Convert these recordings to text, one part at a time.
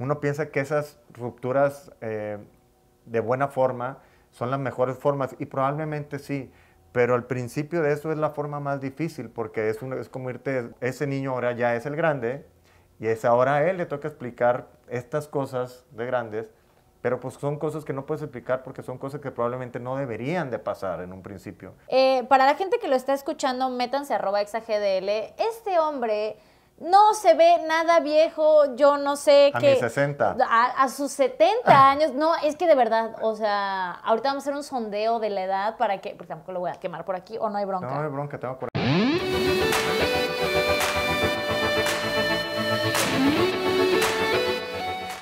uno piensa que esas rupturas eh, de buena forma son las mejores formas y probablemente sí, pero al principio de eso es la forma más difícil porque es, es como irte, ese niño ahora ya es el grande y es ahora a él le toca explicar estas cosas de grandes, pero pues son cosas que no puedes explicar porque son cosas que probablemente no deberían de pasar en un principio. Eh, para la gente que lo está escuchando, métanse arroba exagdl. Este hombre no se ve nada viejo, yo no sé qué. A mis 60. A, sus 70 ah. años. No, es que de verdad, o sea, ahorita vamos a hacer un sondeo de la edad para que. Porque tampoco lo voy a quemar por aquí, o no hay bronca. No, no hay bronca, tengo por aquí.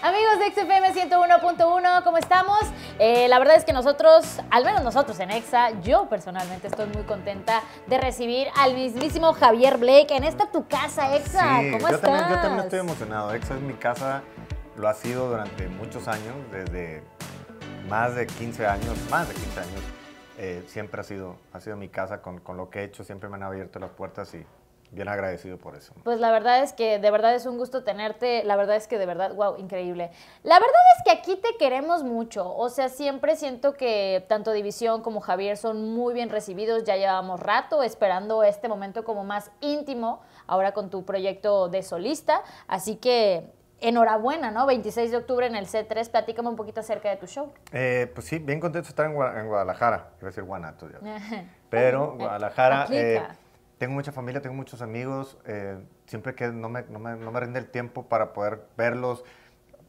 Amigos de XFM 101.1, ¿cómo estamos? Eh, la verdad es que nosotros, al menos nosotros en EXA, yo personalmente estoy muy contenta de recibir al mismísimo Javier Blake en esta tu casa, EXA. ¿Cómo estás? yo también estoy emocionado. EXA es mi casa, lo ha sido durante muchos años, desde más de 15 años, más de 15 años. Eh, siempre ha sido, ha sido mi casa con, con lo que he hecho, siempre me han abierto las puertas y Bien agradecido por eso. Pues la verdad es que de verdad es un gusto tenerte, la verdad es que de verdad, wow, increíble. La verdad es que aquí te queremos mucho, o sea, siempre siento que tanto División como Javier son muy bien recibidos, ya llevamos rato esperando este momento como más íntimo, ahora con tu proyecto de solista, así que enhorabuena, ¿no? 26 de octubre en el C3. Platícame un poquito acerca de tu show. Eh, pues sí, bien contento de estar en, Guadalajara. Iba decir Guanato. Pero Guadalajara. Eh, tengo mucha familia, tengo muchos amigos, eh, siempre que no me, no, me, no me, rinde el tiempo para poder verlos,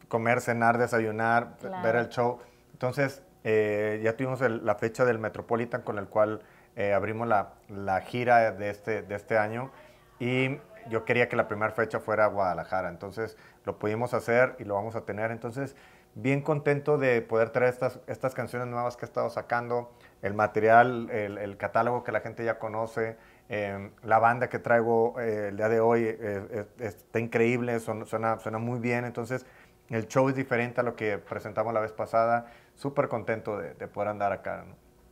comer, cenar, desayunar, ver el show. Entonces, eh, ya tuvimos la fecha del Metropolitan con el cual eh, abrimos la, la, gira de este, de este año y yo quería que la primera fecha fuera Guadalajara, entonces lo pudimos hacer y lo vamos a tener. Entonces, bien contento de poder traer estas, estas canciones nuevas que he estado sacando, el material, el, el catálogo que la gente ya conoce. Em, la banda que traigo eh, el día de hoy eh, eh, está increíble, suena, suena, muy bien, entonces el show es diferente a lo que presentamos la vez pasada, súper contento de, poder andar acá.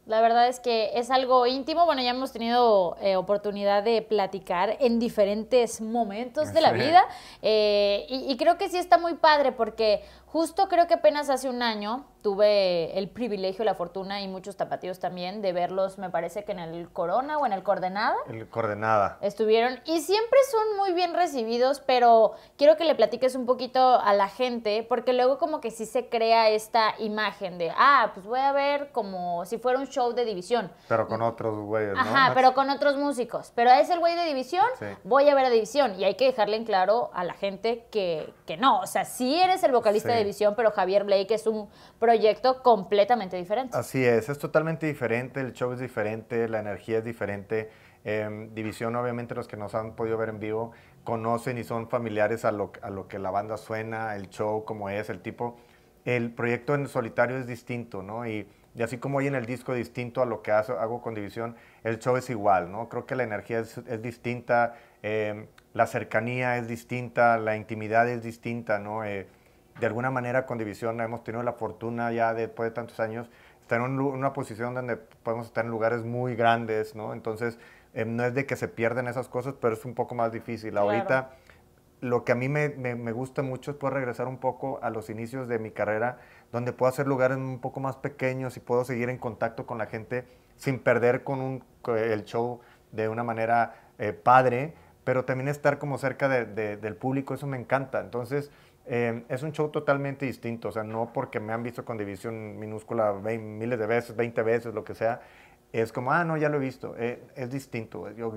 La verdad es que es algo íntimo, bueno, ya hemos tenido oportunidad de platicar en diferentes momentos de la vida y, y creo que sí está muy padre porque Justo creo que apenas hace un año tuve el privilegio, la fortuna y muchos tapatíos también de verlos, me parece que en el Corona o en el Coordenada. El Coordenada. Estuvieron y siempre son muy bien recibidos, pero quiero que le platiques un poquito a la gente, porque luego como que sí se crea esta imagen de, ah, pues voy a ver como si fuera un show de división. Pero con otros güeyes. ¿no? Ajá, pero con otros músicos. Pero es el güey de división, voy a ver a división. Y hay que dejarle en claro a la gente que, que no, o sea, si eres el vocalista de División, pero Javier Blake es un proyecto completamente diferente. Así es, es totalmente diferente, el show es diferente, la energía es diferente. Em, división, obviamente, los que nos han podido ver en vivo conocen y son familiares a lo, a lo que la banda suena, el show, como es, el tipo. El proyecto en solitario es distinto, ¿no? Y, y así como hoy en el disco distinto a lo que hago con División, el show es igual, ¿no? Creo que la energía es, es distinta, em, la cercanía es distinta, la intimidad es distinta, ¿no? Eh, de alguna manera con División hemos tenido la fortuna ya después de tantos años estar en una posición donde podemos estar en lugares muy grandes, ¿no? Entonces, eh, no es de que se pierden esas cosas, pero es un poco más difícil. Ahorita, lo que a mí me, gusta mucho es poder regresar un poco a los inicios de mi carrera, donde puedo hacer lugares un poco más pequeños y puedo seguir en contacto con la gente sin perder con el show de una manera eh, padre, pero también estar como cerca del público, eso me encanta. Entonces, eh, es un show totalmente distinto, o sea, no porque me han visto con división minúscula miles de veces, 20 veces, lo que sea, es como, ah, no, ya lo he visto, eh, es distinto. Yo,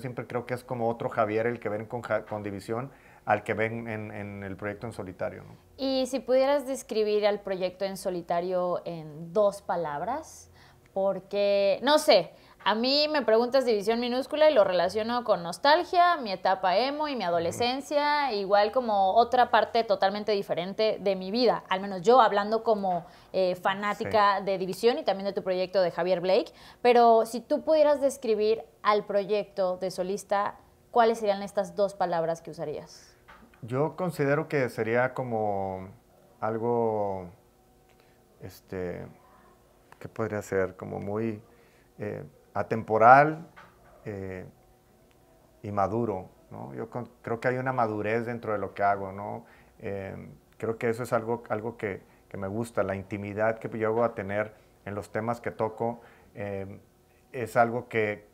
siempre creo que es como otro Javier el que ven con, con división al que ven en, el proyecto en solitario. Y si pudieras describir al proyecto en solitario en dos palabras, porque, no sé, a mí me preguntas división minúscula y lo relaciono con nostalgia, mi etapa emo y mi adolescencia, igual como otra parte totalmente diferente de mi vida, al menos yo hablando como eh, fanática de división y también de tu proyecto de Javier Blake, pero si tú pudieras describir al proyecto de solista, ¿cuáles serían estas dos palabras que usarías? Yo considero que sería como algo, este, que podría ser como muy... Eh, atemporal eh, y maduro. Yo creo que hay una madurez dentro de lo que hago. Eh, creo que eso es algo, algo que, me gusta, la intimidad que yo a tener en los temas que toco. Eh, es algo que,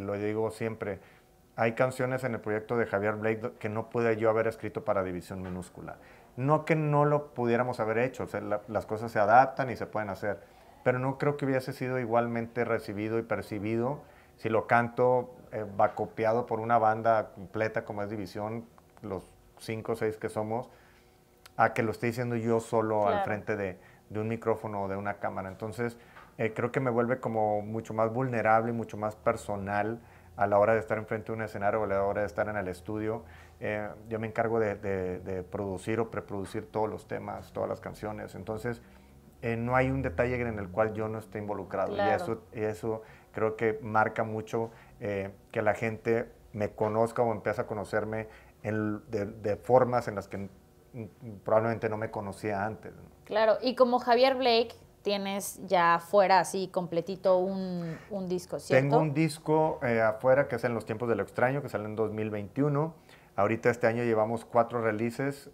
lo digo siempre, hay canciones en el proyecto de Javier Blake que no pude yo haber escrito para División Minúscula. No que no lo pudiéramos haber hecho, las cosas se adaptan y se pueden hacer, pero no creo que hubiese sido igualmente recibido y percibido si lo canto va eh, copiado por una banda completa como es División, los cinco o seis que somos, a que lo esté diciendo yo solo al frente de, de, un micrófono o de una cámara. Entonces, eh, creo que me vuelve como mucho más vulnerable, y mucho más personal a la hora de estar enfrente de un escenario o a la hora de estar en el estudio. Eh, yo me encargo de, de, de producir o preproducir todos los temas, todas las canciones. Entonces, eh, no hay un detalle en el cual yo no esté involucrado. Y, eso, eso creo que marca mucho eh, que la gente me conozca o empiece a conocerme en, de, formas en las que probablemente no me conocía antes. Claro, y como Javier Blake, tienes ya afuera así completito un, disco, ¿cierto? Tengo un disco eh, afuera que es En los tiempos del lo extraño, que sale en 2021. Ahorita este año llevamos cuatro releases,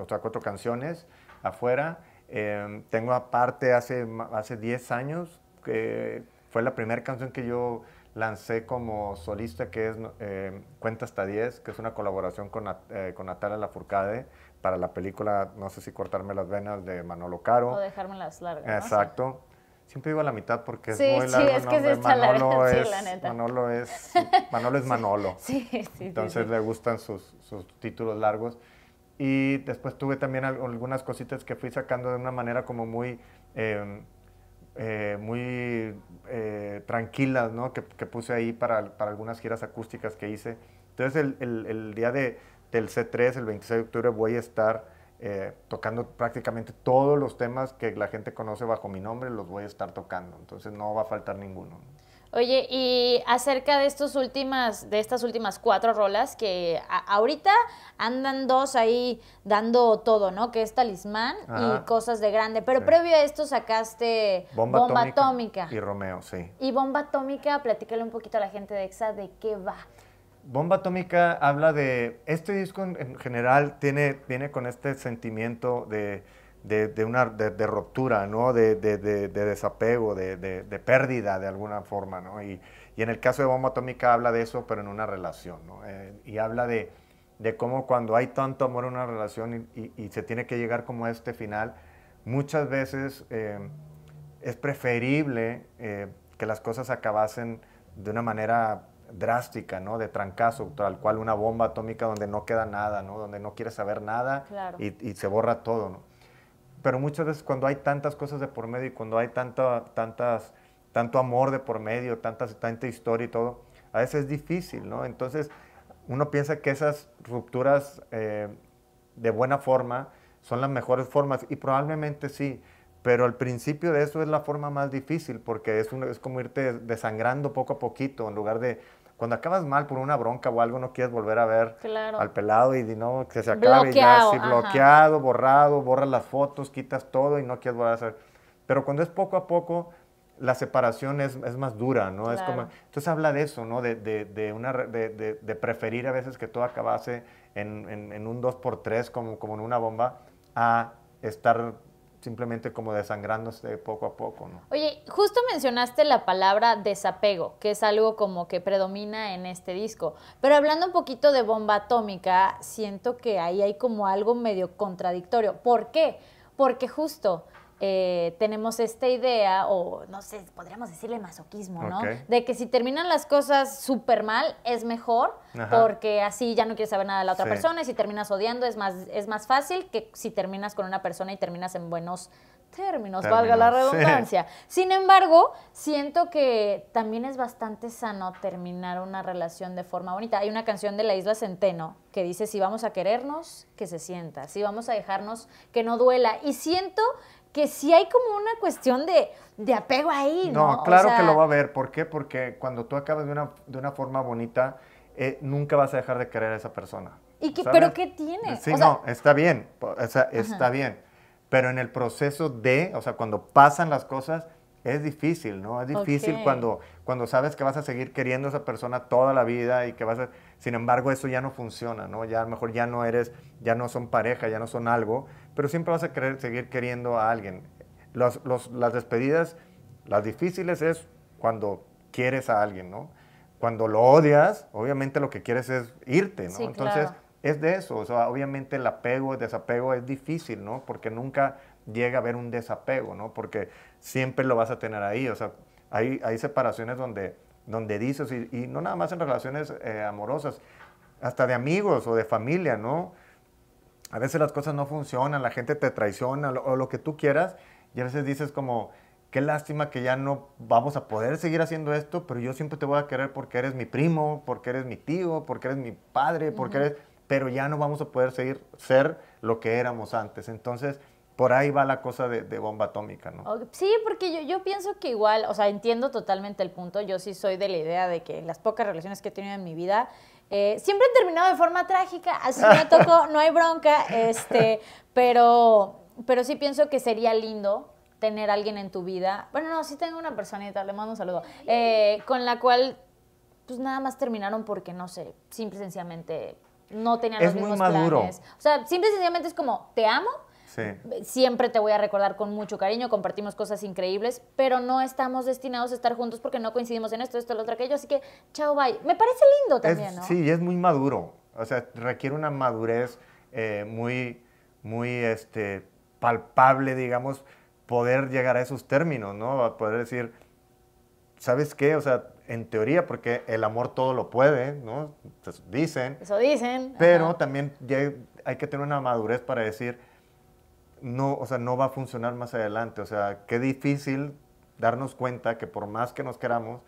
o sea, cuatro canciones afuera. Em, tengo aparte hace, hace 10 años, que fue la primera canción que yo lancé como solista, que es em, Cuenta hasta 10, que es una colaboración con, eh, con Natalia Lafourcade para la película No sé si cortarme las venas de Manolo Caro. O dejármelas largas. Exacto. Siempre digo a la mitad porque es muy largo. Sí, es que Manolo, es, la neta. Manolo es Manolo Sí, sí, Entonces le gustan sus, sus títulos largos. Y después tuve también algunas cositas que fui sacando de una manera como muy, em, eh, muy eh, ¿no? Que, puse ahí para, algunas giras acústicas que hice. Entonces el, día del C3, el 26 de octubre, voy a estar eh, tocando prácticamente todos los temas que la gente conoce bajo mi nombre, los voy a estar tocando. Entonces no va a faltar ninguno. Oye, y acerca de estos últimas, de estas últimas cuatro rolas, que ahorita andan dos ahí dando todo, ¿no? Que es talismán y cosas de grande. Pero previo a esto sacaste Bomba, atómica, Y Romeo, sí. Y Bomba Atómica, platícale un poquito a la gente de EXA de qué va. Bomba Atómica habla de. Este disco en, general tiene, viene con este sentimiento de de, una de, ruptura, ¿no? de, desapego, de, pérdida de alguna forma. ¿no? Y, en el caso de bomba atómica habla de eso, pero en una relación. ¿no? Eh, y habla de, cómo cuando hay tanto amor en una relación y, se tiene que llegar como a este final, muchas veces eh, es preferible eh, que las cosas acabasen de una manera drástica, ¿no? De trancazo, tal cual una bomba atómica donde no queda nada, ¿no? Donde no quiere saber nada y, y, se borra todo, ¿no? pero muchas veces cuando hay tantas cosas de por medio y cuando hay tanto, tantas, tanto amor de por medio, tantas, tanta historia y todo, a veces es difícil, ¿no? Entonces uno piensa que esas rupturas eh, de buena forma son las mejores formas y probablemente sí, pero al principio de eso es la forma más difícil porque es, un, es como irte desangrando poco a poquito en lugar de cuando acabas mal por una bronca o algo, no quieres volver a ver al pelado y no, que se acabe bloqueado, ya bloqueado, borrado, borras las fotos, quitas todo y no quieres volver a hacer. Pero cuando es poco a poco, la separación es, es más dura, ¿no? Es como, entonces habla de eso, ¿no? De, de, de una, de, preferir a veces que todo acabase en, en, un 2x3 como, como en una bomba a estar simplemente como desangrándose poco a poco. ¿no? Oye, justo mencionaste la palabra desapego, que es algo como que predomina en este disco, pero hablando un poquito de bomba atómica, siento que ahí hay como algo medio contradictorio. ¿Por qué? Porque justo eh, tenemos esta idea, o no sé, podríamos decirle masoquismo, ¿no? De que si terminan las cosas súper mal, es mejor, porque así ya no quieres saber nada de la otra persona, y si terminas odiando, es más, es más fácil que si terminas con una persona y terminas en buenos términos, valga la redundancia. Sin embargo, siento que también es bastante sano terminar una relación de forma bonita. Hay una canción de la Isla Centeno que dice, si vamos a querernos, que se sienta, si vamos a dejarnos, que no duela. Y siento que sí hay como una cuestión de, de apego ahí. No, no claro que lo va a ver. ¿Por qué? Porque cuando tú acabas de una, de una forma bonita, eh, nunca vas a dejar de querer a esa persona. ¿Y ¿Pero qué tiene? Sí, no, está bien. O sea, está bien. Pero en el proceso de, o sea, cuando pasan las cosas, es difícil, ¿no? Es difícil cuando, cuando sabes que vas a seguir queriendo a esa persona toda la vida y que vas a... Sin embargo, eso ya no funciona, ¿no? Ya a lo mejor ya no eres, ya no son pareja, ya no son algo, pero siempre vas a querer, seguir queriendo a alguien. las despedidas, las difíciles es cuando quieres a alguien, ¿no? Cuando lo odias, obviamente lo que quieres es irte, ¿no? Entonces, es de eso. O sea, obviamente el apego, el desapego es difícil, ¿no? Porque nunca llega a haber un desapego, ¿no? Porque siempre lo vas a tener ahí. O sea, hay, hay separaciones donde, donde dices, y, no nada más en relaciones eh, amorosas, hasta de amigos o de familia, ¿no? a veces las cosas no funcionan, la gente te traiciona o lo que tú quieras, y a veces dices como, qué lástima que ya no vamos a poder seguir haciendo esto, pero yo siempre te voy a querer porque eres mi primo, porque eres mi tío, porque eres mi padre, porque eres, pero ya no vamos a poder seguir ser lo que éramos antes. Entonces, por ahí va la cosa de, bomba atómica, ¿no? Sí, porque yo, yo, pienso que igual, o sea, entiendo totalmente el punto, yo sí soy de la idea de que las pocas relaciones que he tenido en mi vida, eh, siempre he terminado de forma trágica, así me tocó, no hay bronca, este, pero, pero sí pienso que sería lindo tener a alguien en tu vida. Bueno, no, sí tengo una personita, le mando un saludo, eh, con la cual pues nada más terminaron porque, no sé, simple sencillamente no tenían los mismos muy maduro. planes. O sea, siempre sencillamente es como, te amo, Siempre te voy a recordar con mucho cariño, compartimos cosas increíbles, pero no estamos destinados a estar juntos porque no coincidimos en esto, esto, lo otro, aquello. Así que, chao, bye. Me parece lindo también, ¿no? Sí, es muy maduro. O sea, requiere una madurez eh, muy, muy este, palpable, digamos, poder llegar a esos términos, ¿no? A poder decir, ¿sabes qué? O sea, en teoría, porque el amor todo lo puede, ¿no? dicen. Eso dicen. Pero también hay que tener una madurez para decir, no, o sea, no va a funcionar más adelante. O sea, qué difícil darnos cuenta que por más que nos queramos,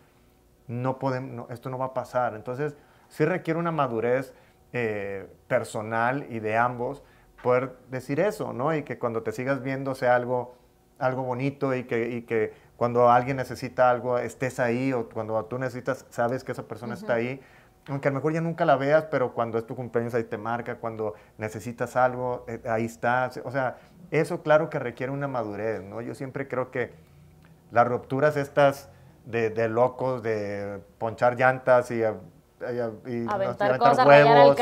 no podemos, esto no va a pasar. Entonces, sí requiere una madurez eh, personal y de ambos poder decir eso, ¿no? Y que cuando te sigas viendo sea algo, algo bonito y que, que cuando alguien necesita algo estés ahí o cuando tú necesitas, sabes que esa persona está ahí aunque a lo mejor ya nunca la veas, pero cuando es tu cumpleaños ahí te marca, cuando necesitas algo, eh, ahí estás. O sea, eso claro que requiere una madurez, ¿no? Yo siempre creo que las rupturas estas de, locos, de ponchar llantas y, aventar, huevos,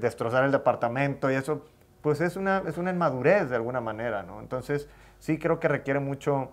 destrozar el departamento y eso, pues es una, es una inmadurez de alguna manera, ¿no? Entonces, sí creo que requiere mucho,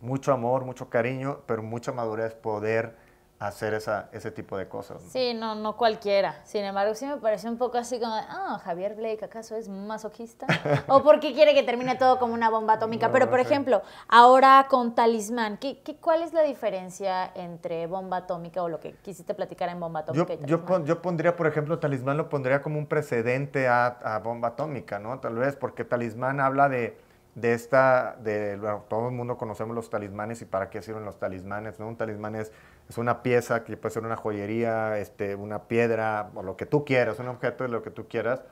mucho amor, mucho cariño, pero mucha madurez poder hacer esa, ese tipo de cosas. Sí, no, no cualquiera. Sin embargo, sí me pareció un poco así como, ah, Javier Blake, ¿acaso es masoquista? ¿O por qué quiere que termine todo como una bomba atómica? Pero, por ejemplo, ahora con Talismán, ¿qué, cuál es la diferencia entre bomba atómica o lo que quisiste platicar en bomba atómica? Yo, yo, pondría, por ejemplo, Talismán lo pondría como un precedente a, bomba atómica, ¿no? Tal vez porque Talismán habla de esta, de, todo el mundo conocemos los talismanes y para qué sirven los talismanes, ¿no? Un talismán es es una pieza que puede ser una joyería, este, una piedra o lo que tú quieras, un objeto de lo que tú quieras,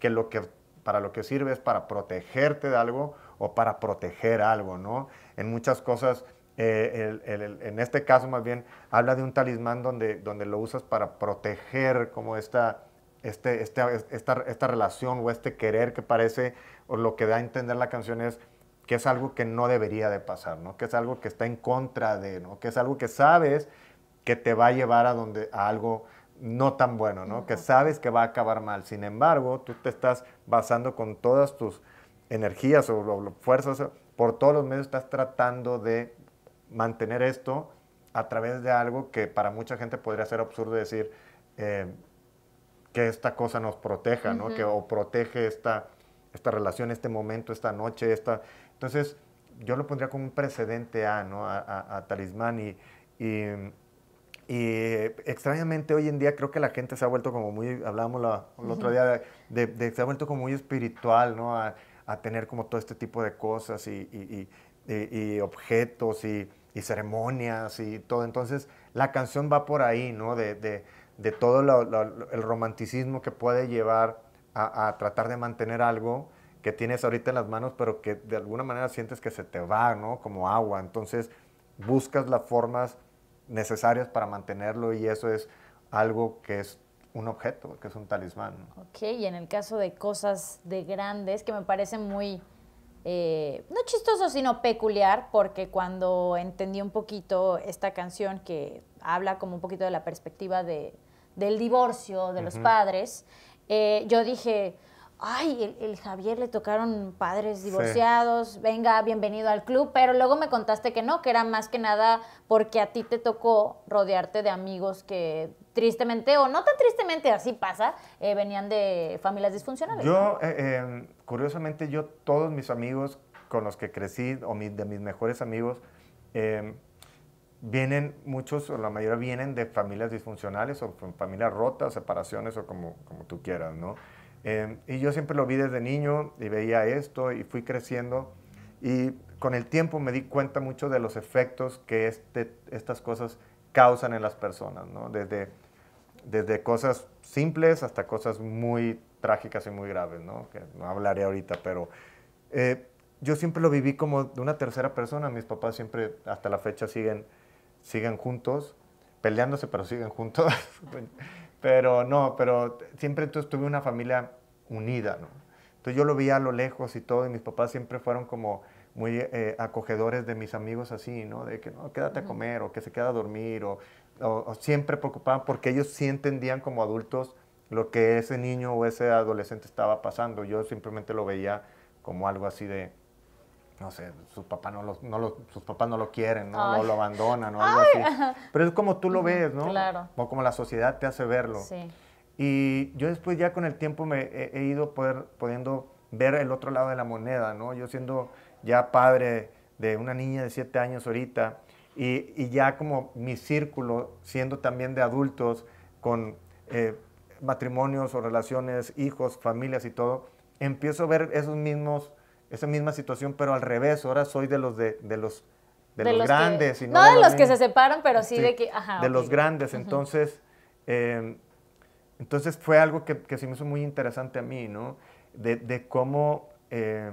que, lo que para lo que sirve es para protegerte de algo o para proteger algo, ¿no? En muchas cosas, eh, en este caso más bien, habla de un talismán donde, donde lo usas para proteger como esta, este, este, esta, esta relación o este querer que parece, o lo que da a entender la canción es que es algo que no debería de pasar, ¿no? Que es algo que está en contra de, ¿no? Que es algo que sabes que te va a llevar a, donde, algo no tan bueno, ¿no? Que sabes que va a acabar mal. Sin embargo, tú te estás basando con todas tus energías o, fuerzas, por todos los medios estás tratando de mantener esto a través de algo que para mucha gente podría ser absurdo decir eh, que esta cosa nos proteja, Que o protege esta, esta relación, este momento, esta noche, esta... Entonces, yo lo pondría como un precedente a, ¿no? A, talismán y y extrañamente hoy en día creo que la gente se ha vuelto como muy, hablábamos el otro día, de, se ha vuelto como muy espiritual, ¿no? A, tener como todo este tipo de cosas y, objetos y, ceremonias y todo. Entonces la canción va por ahí, ¿no? De, de todo el romanticismo que puede llevar a, a, tratar de mantener algo que tienes ahorita en las manos, pero que de alguna manera sientes que se te va, ¿no? Como agua. Entonces buscas las formas necesarias para mantenerlo y eso es algo que es un objeto, que es un talismán. Ok, y en el caso de cosas de grandes que me parece muy, eh, no chistoso, sino peculiar, porque cuando entendí un poquito esta canción que habla como un poquito de la perspectiva de, del divorcio de los padres, eh, yo dije, ay, el, Javier le tocaron padres divorciados, venga, bienvenido al club, pero luego me contaste que no, que era más que nada porque a ti te tocó rodearte de amigos que tristemente, o no tan tristemente, así pasa, eh, venían de familias disfuncionales. Yo, eh, em, curiosamente, yo todos mis amigos con los que crecí, o de mis mejores amigos, em, vienen, muchos, o la mayoría vienen de familias disfuncionales o familias rotas, separaciones o como, como tú quieras, ¿no? Em, y yo siempre lo vi desde niño y veía esto y fui creciendo y con el tiempo me di cuenta mucho de los efectos que este, estas cosas causan en las personas, ¿no? desde, desde cosas simples hasta cosas muy trágicas y muy graves, ¿no? que no hablaré ahorita, pero eh, yo siempre lo viví como de una tercera persona, mis papás siempre hasta la fecha siguen, siguen juntos, peleándose pero siguen juntos. Pero no, pero siempre entonces tuve una familia unida, ¿no? Entonces yo lo veía a lo lejos y todo, y mis papás siempre fueron como muy eh, acogedores de mis amigos así, ¿no? De que no, quédate a comer o que se queda a dormir o, siempre preocupaban porque ellos sí entendían como adultos lo que ese niño o ese adolescente estaba pasando. Yo simplemente lo veía como algo así de, no sé, su papá no no sus papás no lo quieren, ¿no? Lo, abandonan o algo así. Pero es como tú lo ves, ¿no? Claro. O como la sociedad te hace verlo. Sí. Y yo después ya con el tiempo me he, ido poder, pudiendo ver el otro lado de la moneda, ¿no? Yo siendo ya padre de una niña de siete años ahorita y, y, ya como mi círculo siendo también de adultos con eh, matrimonios o relaciones, hijos, familias y todo, empiezo a ver esos mismos esa misma situación, pero al revés, ahora soy de los de, los los, grandes. y no, de, los, que se separan, pero sí, de que... de los grandes, entonces, em, entonces fue algo que, que, se me hizo muy interesante a mí, ¿no? De, de cómo eh,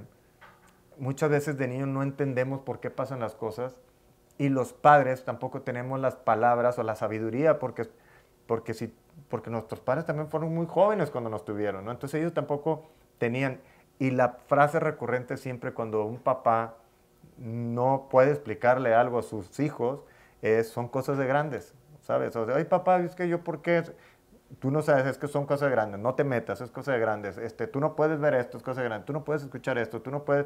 muchas veces de niño no entendemos por qué pasan las cosas y los padres tampoco tenemos las palabras o la sabiduría porque, porque, si, porque nuestros padres también fueron muy jóvenes cuando nos tuvieron, ¿no? Entonces ellos tampoco tenían y la frase recurrente siempre cuando un papá no puede explicarle algo a sus hijos es, son cosas de grandes, ¿sabes? O sea, ay papá, es que yo por qué, tú no sabes, es que son cosas de grandes, no te metas, es cosas de grandes, este, tú no puedes ver esto, es cosas de grandes, tú no puedes escuchar esto, tú no puedes...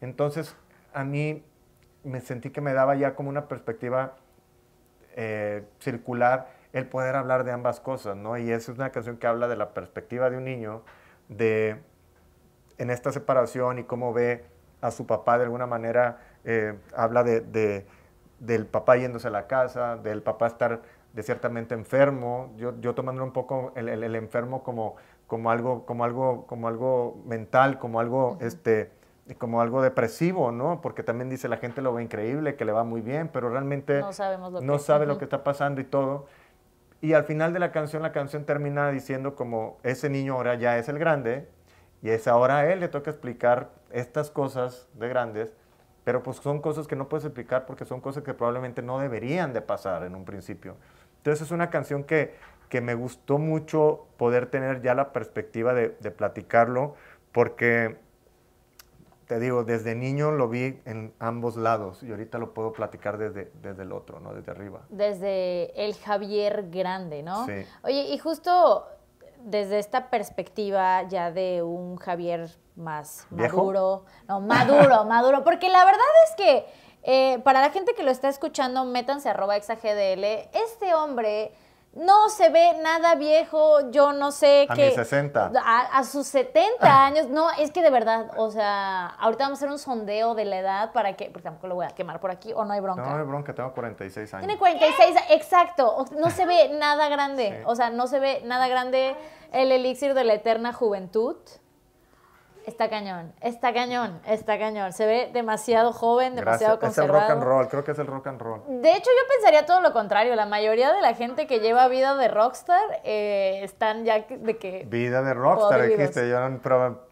Entonces, a mí me sentí que me daba ya como una perspectiva eh, circular el poder hablar de ambas cosas, ¿no? Y esa es una canción que habla de la perspectiva de un niño, de en esta separación y cómo ve a su papá de alguna manera, eh, habla de, del papá yéndose a la casa, del papá estar de ciertamente enfermo, yo, yo un poco el, enfermo como, como, algo, como, algo, como algo mental, como algo, este, como algo depresivo, ¿no? Porque también dice la gente lo ve increíble, que le va muy bien, pero realmente no, sabe lo que está pasando y todo. Y al final de la canción, la canción termina diciendo como ese niño ahora ya es el grande, y es ahora a él le toca explicar estas cosas de grandes, pero pues son cosas que no puedes explicar porque son cosas que probablemente no deberían de pasar en un principio. Entonces es una canción que, que me gustó mucho poder tener ya la perspectiva de, platicarlo porque te digo, desde niño lo vi en ambos lados y ahorita lo puedo platicar desde, desde el otro, ¿no? Desde arriba. Desde el Javier Grande, ¿no? Sí. Oye, y justo desde esta perspectiva ya de un Javier más maduro, no, maduro, maduro, porque la verdad es que eh, para la gente que lo está escuchando, métanse a arroba exagdl, este hombre no se ve nada viejo, yo no sé qué. A mis 60. A, sus 70 años. No, es que de verdad, o sea, ahorita vamos a hacer un sondeo de la edad para que, porque tampoco lo voy a quemar por aquí, o no hay bronca. No, hay bronca, tengo 46 años. Tiene 46, exacto. No se ve nada grande, o sea, no se ve nada grande el elixir de la eterna juventud. Está cañón, está cañón, está cañón. Se ve demasiado joven, demasiado Gracias. Es el rock and roll, creo que es el rock and roll. De hecho, yo pensaría todo lo contrario. La mayoría de la gente que lleva vida de rockstar eh, están ya de que... Vida de rockstar, dijiste. Yo no,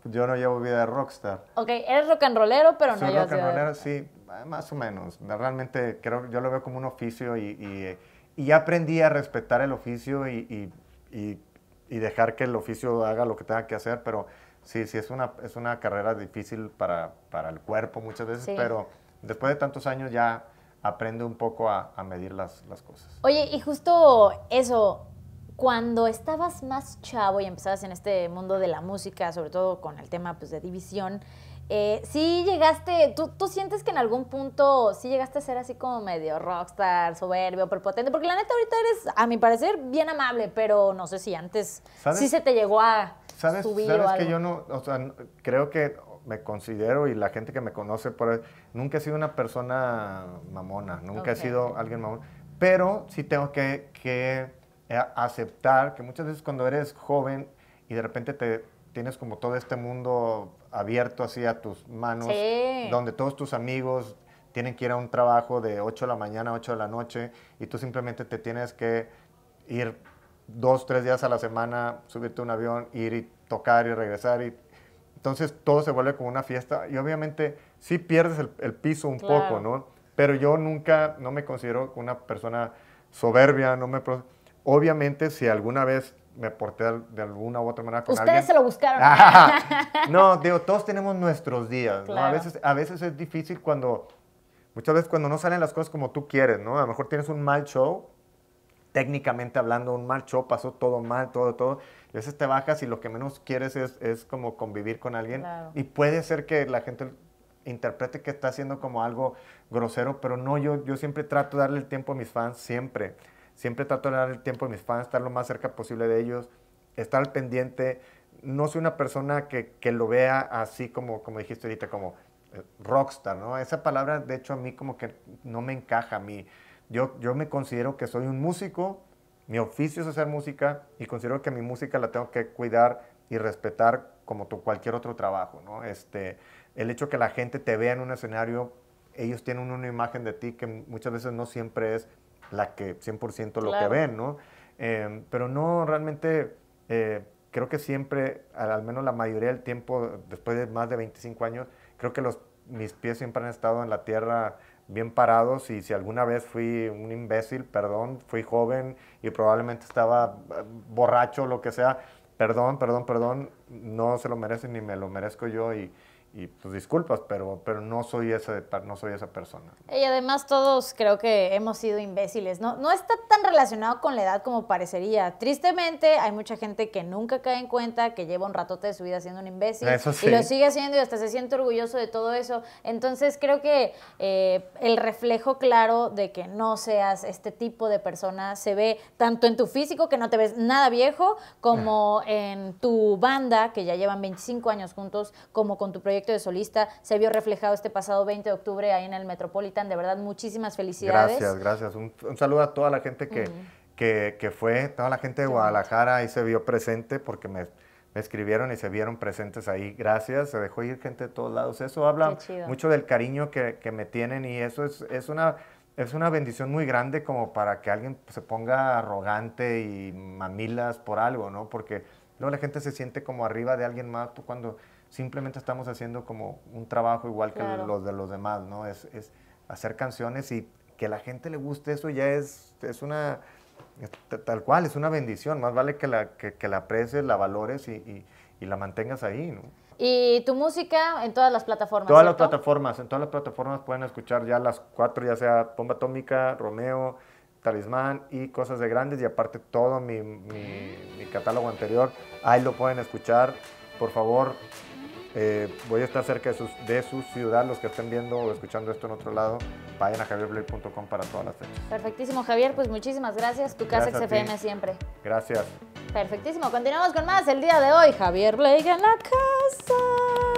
yo no llevo vida de rockstar. Ok, eres rock and rollero, pero no llevas rock and sí, más o menos. Realmente creo, yo lo veo como un oficio y, y, y aprendí a respetar el oficio y, y, y dejar que el oficio haga lo que tenga que hacer, pero Sí, sí, es una, es una carrera difícil para, el cuerpo muchas veces, pero después de tantos años ya aprende un poco a, medir las, cosas. Oye, y justo eso, cuando estabas más chavo y empezabas en este mundo de la música, sobre todo con el tema pues, de división, eh, sí llegaste, tú, sientes que en algún punto sí llegaste a ser así como medio rockstar, soberbio, prepotente, porque la neta ahorita eres, a mi parecer, bien amable, pero no sé si antes sí se te llegó a... ¿Sabes, que yo no, o sea, creo que me considero y la gente que me conoce por nunca he sido una persona mamona, nunca he sido alguien mamón, pero sí tengo que, que eh, aceptar que muchas veces cuando eres joven y de repente te tienes como todo este mundo abierto así a tus manos, donde todos tus amigos tienen que ir a un trabajo de 8 de la mañana a 8 de la noche y tú simplemente te tienes que ir dos, tres días a la semana, subirte a un avión, ir y tocar y regresar. Y, entonces todo se vuelve como una fiesta y obviamente sí pierdes el, piso un poco, ¿no? Pero yo nunca, no me considero una persona soberbia, no me... Obviamente si alguna vez me porté de alguna u otra manera con Ustedes se lo buscaron. no, digo, todos tenemos nuestros días, ¿no? A veces, a veces es difícil cuando, muchas veces cuando no salen las cosas como tú quieres, ¿no? A lo mejor tienes un mal show técnicamente hablando, un mal show, pasó todo mal, todo, todo. a veces te bajas y lo que menos quieres es, es como convivir con alguien. Y puede ser que la gente interprete que está haciendo como algo grosero, pero no, yo, yo siempre trato de darle el tiempo a mis fans, siempre. Siempre trato de darle el tiempo a mis fans, estar lo más cerca posible de ellos, estar al pendiente. No soy una persona que, que lo vea así como, como dijiste ahorita, como eh, rockstar, ¿no? Esa palabra, de hecho, a mí como que no me encaja a mí. Yo, me considero que soy un músico, mi oficio es hacer música y considero que mi música la tengo que cuidar y respetar como cualquier otro trabajo, ¿no? Este, el hecho que la gente te vea en un escenario, ellos tienen una imagen de ti que muchas veces no siempre es la que 100% lo que ven, ¿no? Em, pero no, realmente eh, creo que siempre, al, menos la mayoría del tiempo, después de más de 25 años, creo que los, mis pies siempre han estado en la tierra bien parados y si alguna vez fui un imbécil, perdón, fui joven y probablemente estaba eh, borracho, o lo que sea, perdón, perdón, perdón, no se lo merecen ni me lo merezco yo y, y pues disculpas, pero, pero no, soy esa, no soy esa persona. Y además todos creo que hemos sido imbéciles, ¿no? No está tan relacionado con la edad como parecería. Tristemente hay mucha gente que nunca cae en cuenta que lleva un ratote de su vida siendo un imbécil eso y lo sigue haciendo y hasta se siente orgulloso de todo eso. Entonces creo que eh, el reflejo claro de que no seas este tipo de persona se ve tanto en tu físico, que no te ves nada viejo, como ah. en tu banda, que ya llevan 25 años juntos, como con tu proyecto de solista se vio reflejado este pasado 20 de octubre ahí en el Metropolitan. De verdad, muchísimas felicidades. Gracias, gracias. Un, saludo a toda la gente que, que, que, fue, toda la gente de Guadalajara ahí se vio presente porque me, me escribieron y se vieron presentes ahí. Gracias, se dejó ir gente de todos lados. Eso habla mucho del cariño que, que, me tienen y eso es, es una es una bendición muy grande como para que alguien se ponga arrogante y mamilas por algo, ¿no? Porque no la gente se siente como arriba de alguien más. cuando simplemente estamos haciendo como un trabajo igual que los de los demás, ¿no? Es, hacer canciones y que la gente le guste eso ya es, es una, tal cual, es una bendición, más vale que la, que, la aprecies, la valores y, la mantengas ahí, ¿no? Y tu música en todas las plataformas. Todas las plataformas, en todas las plataformas pueden escuchar ya las cuatro, ya sea Pomba Atómica, Romeo, Talismán y Cosas de Grandes, y aparte todo mi, mi, mi catálogo anterior, ahí lo pueden escuchar. Por favor, eh, voy a estar cerca de, sus, de su ciudad, los que estén viendo o escuchando esto en otro lado, vayan a javierblay.com para todas las fechas. Perfectísimo, Javier, pues muchísimas gracias. Tu casa XFM siempre. Gracias. Perfectísimo, continuamos con más el día de hoy. Javier Blake en la casa.